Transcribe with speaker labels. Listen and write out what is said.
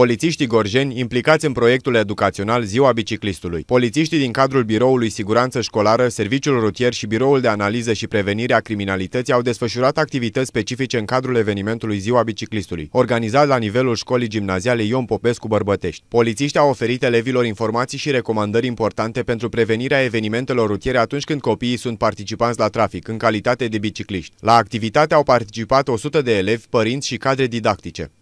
Speaker 1: Polițiștii gorjeni implicați în proiectul educațional Ziua Biciclistului. Polițiștii din cadrul Biroului Siguranță Școlară, Serviciul Rutier și Biroul de Analiză și Prevenire a Criminalității au desfășurat activități specifice în cadrul evenimentului Ziua Biciclistului, organizat la nivelul școlii gimnaziale Ion Popescu Bărbătești. Polițiștii au oferit elevilor informații și recomandări importante pentru prevenirea evenimentelor rutiere atunci când copiii sunt participanți la trafic, în calitate de bicicliști. La activitate au participat 100 de elevi, părinți și cadre didactice.